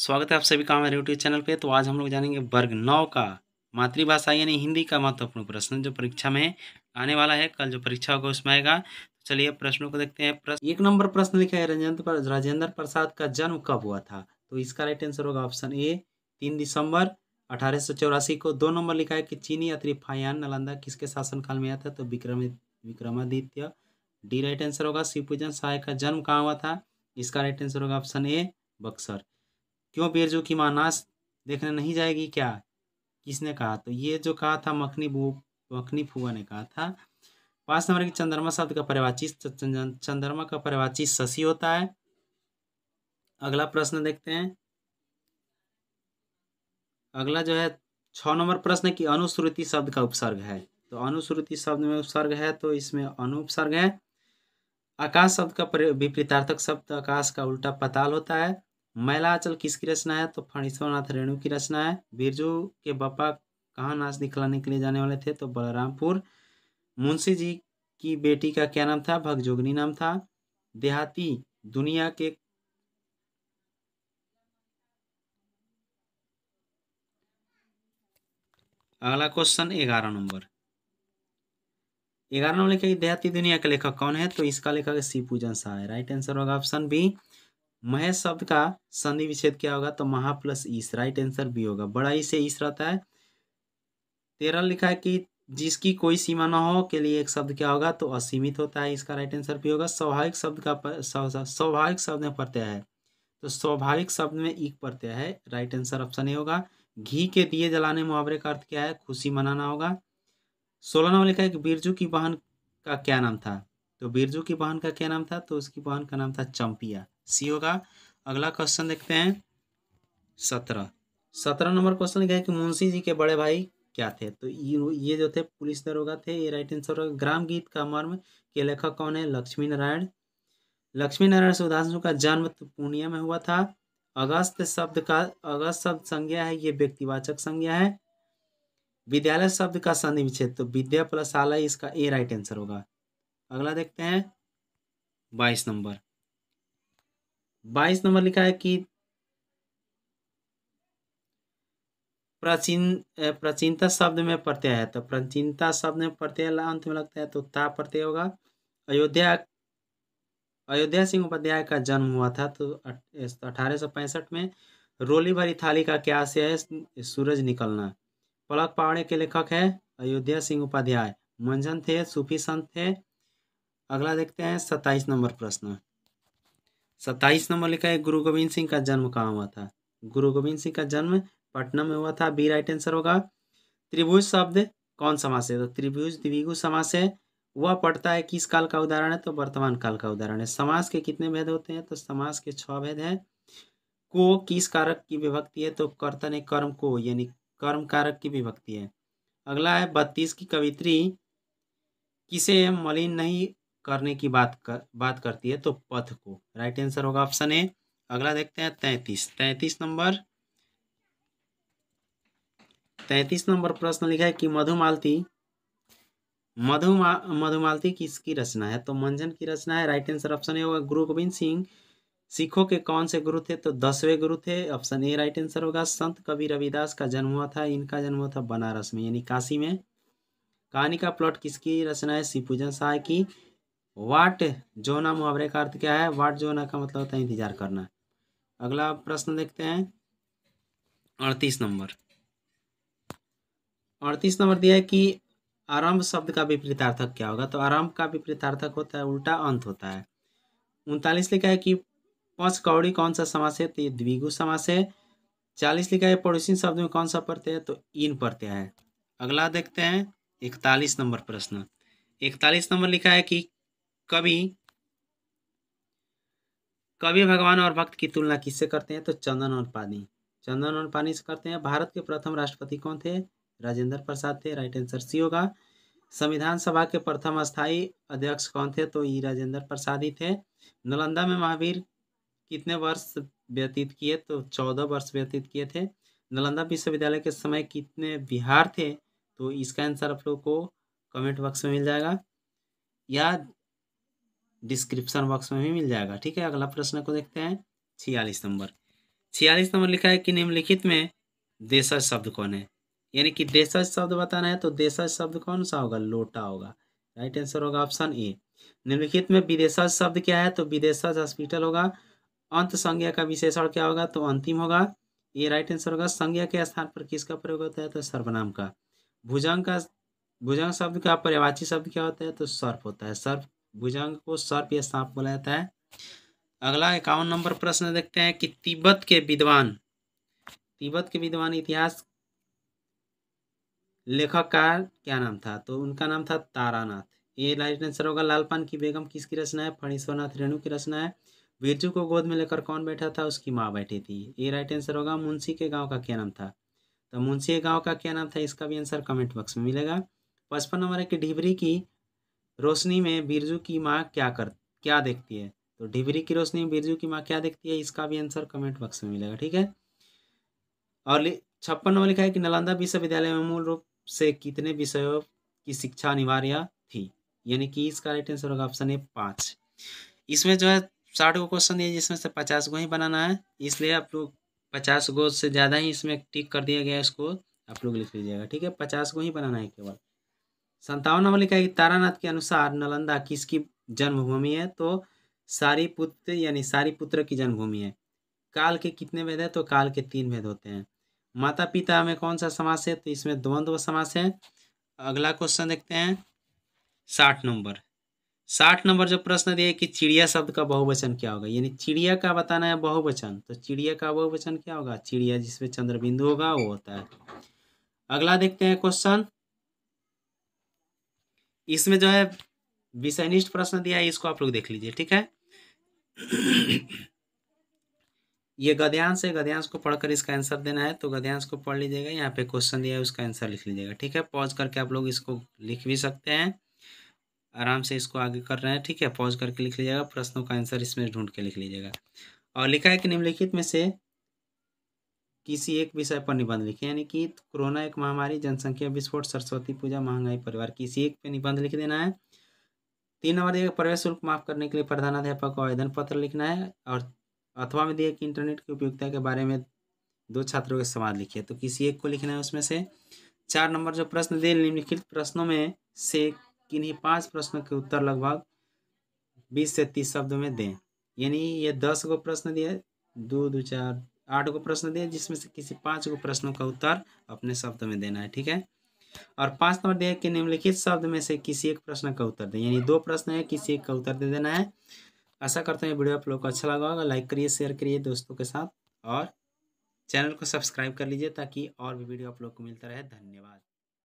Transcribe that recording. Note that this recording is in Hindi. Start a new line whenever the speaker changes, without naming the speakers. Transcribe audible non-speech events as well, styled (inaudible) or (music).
स्वागत है आप सभी का हमारे यूट्यूब चैनल पे तो आज हम लोग जानेंगे वर्ग नौ का मातृभाषा यानी हिंदी का महत्वपूर्ण प्रश्न जो परीक्षा में आने वाला है कल जो परीक्षा होगा उसमें आएगा तो चलिए प्रश्नों को देखते हैं प्रश्न एक नंबर प्रश्न लिखा है राजेंद्र राजेंद्र प्रसाद का जन्म कब हुआ था तो इसका राइट आंसर होगा ऑप्शन ए तीन दिसंबर अठारह को दो नंबर लिखा है कि चीनी यात्री फायान नालंदा किसके शासनकाल में आया था तो Vikram Vikramaditya D right answer होगा शिवपूजन सहाय का जन्म कहाँ हुआ था इसका राइट आंसर होगा ऑप्शन ए बक्सर क्यों बेरजो की माँ नाश देखने नहीं जाएगी क्या किसने कहा तो ये जो कहा था मखनी बू मखनी फूआ ने कहा था पांच नंबर की चंद्रमा शब्द का परिवाची चंद्रमा का परिवाची शशि होता है अगला प्रश्न देखते हैं अगला जो है छ नंबर प्रश्न की अनुश्रुति शब्द का उपसर्ग है तो अनुश्रुति शब्द में उपसर्ग है तो इसमें अनुपसर्ग है आकाश शब्द का विपरीतार्थक शब्द आकाश का उल्टा पताल होता है मैलाचल किसकी रचना है तो फणीश्वरनाथ रेणु की रचना है बिरजू के बापा कहाँ नाच दिखलाने के लिए जाने वाले थे तो बलरामपुर मुंशी जी की बेटी का क्या नाम था भगजोगनी नाम था देहाती दुनिया के अगला क्वेश्चन ग्यारह नंबर ग्यारह नंबर लिखा देहाती दुनिया का लेखक कौन है तो इसका लेखक शिव पूजन शाह है राइट आंसर होगा ऑप्शन बी महेश शब्द का संधि विच्छेद क्या होगा तो महा प्लस ईस राइट आंसर बी होगा बड़ा ई से ईस रहता है तेरह लिखा है कि जिसकी कोई सीमा ना हो के लिए एक शब्द क्या होगा तो असीमित होता है इसका राइट आंसर भी होगा स्वाभाविक शब्द का स्वाभाविक शब्द में प्रत्यय है तो स्वाभाविक शब्द में एक प्रत्यय है राइट आंसर ऑप्शन ए होगा घी के दिए जलाने मुहावरे का अर्थ क्या है खुशी मनाना होगा सोलह नंबर लिखा है कि बिरजू की बहन का क्या नाम था तो बिरजू की बहन का क्या नाम था तो उसकी बहन का नाम था चंपिया सी होगा अगला क्वेश्चन देखते हैं सत्रह सत्रह नंबर क्वेश्चन क्या है कि मुंशी जी के बड़े भाई क्या थे तो ये जो थे पुलिस दरोगा थे ये राइट आंसर होगा ग्राम गीत का मर्म के लेखक कौन है लक्ष्मी नारायण लक्ष्मी नारायण सुधांशु का जन्म तो पूर्णिया में हुआ था अगस्त शब्द का अगस्त शब्द संज्ञा है ये व्यक्तिवाचक संज्ञा है विद्यालय शब्द का संधि विच्छेद तो विद्या प्लस आलय इसका ए राइट आंसर होगा अगला देखते हैं बाईस नंबर बाईस नंबर लिखा है कि प्राचीन प्राचीनता शब्द में प्रत्यय है तो प्राचीनता शब्द में प्रत्यय अंत में लगता है तो ता प्रत्यय होगा अयोध्या अयोध्या सिंह उपाध्याय का जन्म हुआ था तो अठारह सौ पैंसठ में रोली भरी थाली का क्या आशय है सूरज निकलना पलक पावड़े के लेखक है अयोध्या सिंह उपाध्याय मंजन थे सूफी संत थे अगला देखते हैं सत्ताईस नंबर प्रश्न सत्ताईस नंबर लिखा है गुरु गोविंद सिंह का जन्म कहाँ हुआ था गुरु गोविंद सिंह का जन्म पटना में हुआ था बी राइट आंसर होगा त्रिभुज शब्द कौन समास है तो त्रिभुज द्विगु समास है वह पढ़ता है किस काल का उदाहरण है तो वर्तमान काल का उदाहरण है समास के कितने भेद होते हैं तो समास के छह भेद हैं को किस कारक की विभक्ति है तो कर्तन कर्म को यानी कर्म कारक की विभक्ति है अगला है बत्तीस की कवित्री किसे मलिन नहीं करने की बात कर, बात करती है तो पथ को राइट आंसर होगा ऑप्शन ए अगला देखते हैं तैतीस तैतीस नंबर तैतीस नंबर प्रश्न लिखा है कि मधुमालती मधुमा मधुमालती किसकी रचना है तो मंजन की रचना है राइट आंसर ऑप्शन ए होगा गुरु गोविंद सिंह सिखों के कौन से गुरु थे तो दसवें गुरु थे ऑप्शन ए राइट आंसर होगा संत कवि रविदास का जन्म हुआ था इनका जन्म हुआ था बनारस में यानी काशी में कहानी का प्लॉट किसकी रचना है शिवपूजन शाह की वाट जोना मुहावरे का अर्थ क्या है वाट जोना का मतलब होता है इंतजार करना अगला प्रश्न देखते हैं अड़तीस नंबर अड़तीस नंबर दिया है कि आरंभ शब्द का विपरीतार्थक क्या होगा तो आरंभ का विपरीतार्थक होता है उल्टा अंत होता है उनतालीस लिखा है कि पंच कौड़ी कौन सा समास है तो ये द्विगु समास है चालीस लिखा है पड़ोसी शब्द में कौन सा प्रत्यय है तो इन प्रत्यय है अगला देखते हैं इकतालीस नंबर प्रश्न इकतालीस नंबर लिखा है कि कवि कवि भगवान और भक्त की तुलना किससे करते हैं तो चंदन और पानी चंदन और पानी से करते हैं भारत के प्रथम राष्ट्रपति कौन थे राजेंद्र प्रसाद थे राइट आंसर सी होगा संविधान सभा के प्रथम स्थायी अध्यक्ष कौन थे तो ई राजेंद्र प्रसाद ही थे नालंदा में महावीर कितने वर्ष व्यतीत किए तो चौदह वर्ष व्यतीत किए थे नालंदा विश्वविद्यालय के समय कितने बिहार थे तो इसका आंसर आप लोग को कमेंट बॉक्स में मिल जाएगा या डिस्क्रिप्शन बॉक्स में भी मिल जाएगा ठीक है अगला प्रश्न को देखते हैं छियालीस नंबर छियालीस नंबर लिखा है कि निम्नलिखित में देशज शब्द कौन है यानी कि देशज शब्द बताना है तो देशज शब्द कौन सा होगा लोटा होगा राइट आंसर होगा ऑप्शन ए निम्नलिखित में विदेशज शब्द क्या है तो विदेशज हॉस्पिटल होगा अंत संज्ञा का विशेषण क्या होगा तो अंतिम होगा ये राइट आंसर होगा संज्ञा के स्थान पर किसका प्रयोग होता है तो सर्वनाम का भुजंग का भुजंग शब्द का पर्यवाची शब्द क्या होता है तो सर्फ होता है सर्फ भुजंग को सर्प या सांप बोला जाता है अगला इक्यावन नंबर प्रश्न देखते हैं कि तिब्बत के विद्वान तिब्बत के विद्वान इतिहास लेखक का क्या नाम था तो उनका नाम था तारानाथ ये राइट आंसर होगा लालपान की बेगम किसकी रचना है फणीश्वरनाथ रेणु की रचना है बिरजू को गोद में लेकर कौन बैठा था उसकी माँ बैठी थी ये राइट आंसर होगा मुंशी के गांव का क्या नाम था तो मुंशी के गांव का क्या नाम था इसका भी आंसर कमेंट बॉक्स में मिलेगा पचपन नंबर है कि ढिबरी की रोशनी में बिरजू की माँ क्या कर क्या देखती है तो डिबरी की रोशनी में बिरजू की माँ क्या देखती है इसका भी आंसर कमेंट बॉक्स में मिलेगा ठीक है और छप्पन नंबर लिखा है कि नालंदा विश्वविद्यालय में मूल रूप से कितने विषयों की शिक्षा अनिवार्य थी यानी कि इसका राइट आंसर होगा ऑप्शन ए पाँच इसमें जो है साठ गो क्वेश्चन दिया जिसमें से पचास गो ही बनाना है इसलिए आप लोग पचास गो से ज़्यादा ही इसमें टिक कर दिया गया इसको आप लोग लिख लीजिएगा ठीक है पचास गो ही बनाना है केवल संतावन नंबर लिखा है कि तारानाथ के अनुसार नालंदा किसकी जन्मभूमि है तो सारी पुत्र यानी सारी पुत्र की जन्मभूमि है काल के कितने भेद है तो काल के तीन भेद होते हैं माता पिता में कौन सा समास है तो इसमें द्वंद्व समास है अगला क्वेश्चन देखते हैं साठ नंबर साठ नंबर जो प्रश्न दिया कि चिड़िया शब्द का बहुवचन क्या होगा यानी चिड़िया का बताना है बहुवचन तो चिड़िया का बहुवचन क्या होगा चिड़िया जिसमें चंद्रबिंदु होगा वो होता है अगला देखते हैं क्वेश्चन इसमें जो है विषयनिष्ठ प्रश्न दिया है इसको आप लोग देख लीजिए ठीक है (clears throat) ये गद्यांश है गद्यांश को पढ़कर इसका आंसर देना है तो गद्यांश को पढ़ लीजिएगा यहाँ पे क्वेश्चन दिया है उसका आंसर लिख लीजिएगा ठीक है पॉज करके आप लोग इसको लिख भी सकते हैं आराम से इसको आगे कर रहे हैं ठीक है पॉज करके लिख लीजिएगा प्रश्नों का आंसर इसमें ढूंढ के लिख लीजिएगा और लिखा है कि निम्नलिखित में से किसी एक विषय पर निबंध लिखें यानी कि कोरोना एक महामारी जनसंख्या विस्फोट सरस्वती पूजा महंगाई परिवार किसी एक पे निबंध लिख देना है तीन नंबर दिया प्रवेश शुल्क माफ करने के लिए प्रधानाध्यापक को आवेदन पत्र लिखना है और अथवा में दिया कि इंटरनेट की उपयोगिता के बारे में दो छात्रों के सवाल लिखिए तो किसी एक को लिखना है उसमें से चार नंबर जो प्रश्न दिए निम्नलिखित प्रश्नों में से किन्हीं पांच प्रश्नों के उत्तर लगभग बीस से तीस शब्दों में दें यानी ये दस को प्रश्न दिए दो दो चार आठ को प्रश्न दिया जिसमें से किसी पाँच को प्रश्नों का उत्तर अपने शब्द में देना है ठीक है और पाँच नंबर दिया कि निम्नलिखित शब्द में से किसी एक प्रश्न का उत्तर दें यानी दो प्रश्न है किसी एक का उत्तर दे देना है आशा करते हैं वीडियो आप लोग को अच्छा लगा होगा लाइक करिए शेयर करिए दोस्तों के साथ और चैनल को सब्सक्राइब कर लीजिए ताकि और भी वीडियो आप लोग को मिलता रहे धन्यवाद